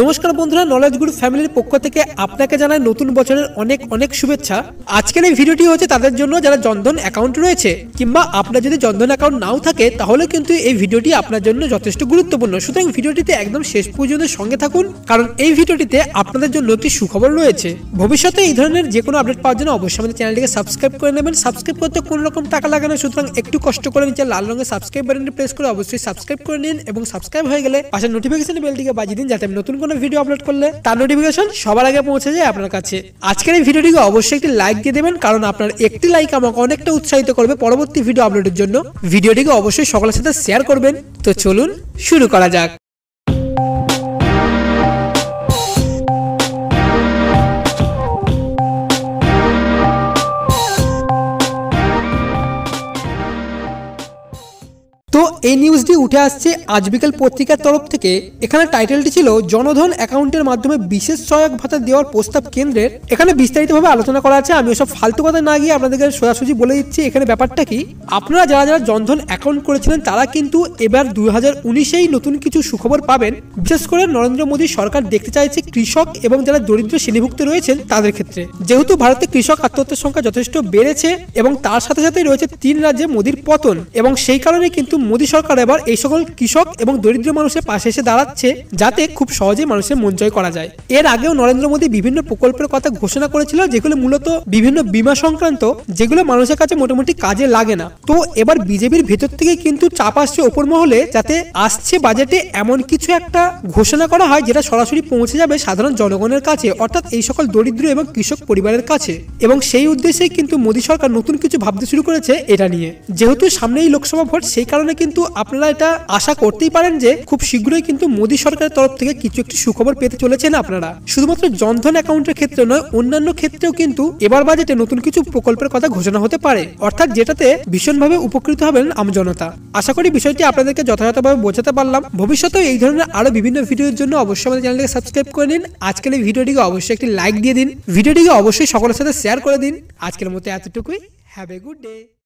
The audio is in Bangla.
নমস্কার বন্ধুরা নলেজ গুরু ফ্যামিলির পক্ষ থেকে আপনাকে জানায় নতুন বছরের অনেক অনেক শুভেচ্ছা আজকের এই ভিডিওটি হচ্ছে তাদের জন্য যারা জনধন অ্যাকাউন্ট রয়েছে কিংবা আপনার যদি জনধন অ্যাকাউন্ট নাও থাকে তাহলে কিন্তু এই ভিডিওটি আপনার জন্য যথেষ্ট গুরুত্বপূর্ণ সুতরাং ভিডিওটিতে একদম শেষ পর্যন্ত সঙ্গে থাকুন কারণ এই ভিডিওটিতে আপনাদের জন্য একটি সুখবর রয়েছে ভবিষ্যতে এই ধরনের যে কোনো আপডেট পাওয়ার জন্য অবশ্যই আমাদের চ্যানেলটিকে সাবস্ক্রাইব করে নেবেন সাবস্ক্রাইব করতে কোনো রকম টাকা লাগানো সুতরাং একটু কষ্ট করে নিচে লাল রঙের সাবস্ক্রাইব বাটনটি প্রেস করে অবশ্যই সাবস্ক্রাইব করে নিন এবং সাবস্ক্রাইব হয়ে গেলে পাশে নোটিফিকেশন বেলটিকে বাজিয়ে দিন যাতে আমি নতুন কোনো ভিডিও আপলোড করলে তার নোটিফিকেশন সবার আগে পৌঁছে যায় আপনার কাছে আজকের এই ভিডিওটিকে অবশ্যই একটি লাইক দিয়ে দেবেন কারণ আপনার একটি লাইক আমাকে অনেকটা উৎসাহিত করবে পরবর্তী ভিডিও আপলোডের জন্য ভিডিওটিকে অবশ্যই সকলের সাথে শেয়ার করবেন তো চলুন শুরু করা যাক তো এই নিউজটি উঠে আসছে আজ বিকেল পত্রিকার তরফ থেকে এখানে টাইটেলটি ছিল জনধন অ্যাকাউন্টের মাধ্যমে বিশেষ সহায়ক ভাতা দেওয়ার প্রস্তাব কেন্দ্রের এখানে বিস্তারিতভাবে আলোচনা করা আছে আমি ওসব ফালতু কথা না গিয়ে আপনাদেরকে সোজাসুজি বলে দিচ্ছি এখানে ব্যাপারটা কি আপনারা যারা যারা জনধন অ্যাকাউন্ট করেছিলেন তারা কিন্তু এবার দুই হাজার উনিশেই নতুন কিছু সুখবর পাবেন বিশেষ করে নরেন্দ্র মোদী সরকার দেখতে চাইছে কৃষক এবং যারা দরিদ্র শ্রেণীভুক্ত রয়েছেন তাদের ক্ষেত্রে যেহেতু ভারতে কৃষক আত্মহত্যার সংখ্যা যথেষ্ট বেড়েছে এবং তার সাথে সাথে রয়েছে তিন রাজ্যে মোদীর পতন এবং সেই কারণে কিন্তু মোদী সরকার এবার এই সকল কৃষক এবং দরিদ্র মানুষের পাশে এসে দাঁড়াচ্ছে যাতে খুব সহজে মানুষের মন জয় করা যায় এর আগেও নরেন্দ্র মোদী বিভিন্ন প্রকল্পের কথা ঘোষণা করেছিল যেগুলো মূলত বিভিন্ন বিমা সংক্রান্ত যেগুলো মানুষের কাছে মোটামুটি কাজে লাগে না তো এবার বিজেপির ভেতর থেকে কিন্তু চাপ আসছে ওপর মহলে যাতে আসছে বাজেটে এমন কিছু একটা ঘোষণা করা হয় যেটা সরাসরি পৌঁছে যাবে সাধারণ জনগণের কাছে অর্থাৎ এই সকল দরিদ্র এবং কৃষক পরিবারের কাছে এবং সেই উদ্দেশ্যেই কিন্তু মোদী সরকার নতুন কিছু ভাবতে শুরু করেছে এটা নিয়ে যেহেতু সামনেই লোকসভা ভোট সেই কারণে কারণে কিন্তু আপনারা এটা আশা করতেই পারেন যে খুব শীঘ্রই কিন্তু মোদী সরকারের তরফ থেকে কিছু একটি সুখবর পেতে চলেছেন আপনারা শুধুমাত্র জনধন অ্যাকাউন্টের ক্ষেত্রে নয় অন্যান্য ক্ষেত্রেও কিন্তু এবার বাজেটে নতুন কিছু প্রকল্পের কথা ঘোষণা হতে পারে অর্থাৎ যেটাতে ভীষণভাবে উপকৃত হবেন আমজনতা আশা করি বিষয়টি আপনাদেরকে যথাযথভাবে বোঝাতে পারলাম ভবিষ্যতে এই ধরনের আরো বিভিন্ন ভিডিওর জন্য অবশ্যই আমাদের চ্যানেলকে সাবস্ক্রাইব করে নিন আজকের এই ভিডিওটিকে অবশ্যই একটি লাইক দিয়ে দিন ভিডিওটিকে অবশ্যই সকলের সাথে শেয়ার করে দিন আজকের মতো এতটুকুই হ্যাভ এ গুড ডে